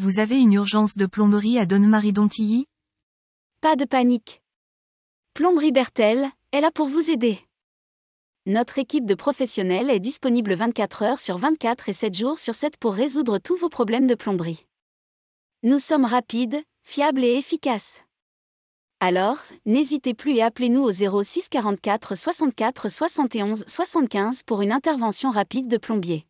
Vous avez une urgence de plomberie à Donne-Marie-Dontilly Pas de panique. Plomberie Bertel est là pour vous aider. Notre équipe de professionnels est disponible 24 heures sur 24 et 7 jours sur 7 pour résoudre tous vos problèmes de plomberie. Nous sommes rapides, fiables et efficaces. Alors, n'hésitez plus et appelez-nous au 06 44 64 71 75 pour une intervention rapide de plombier.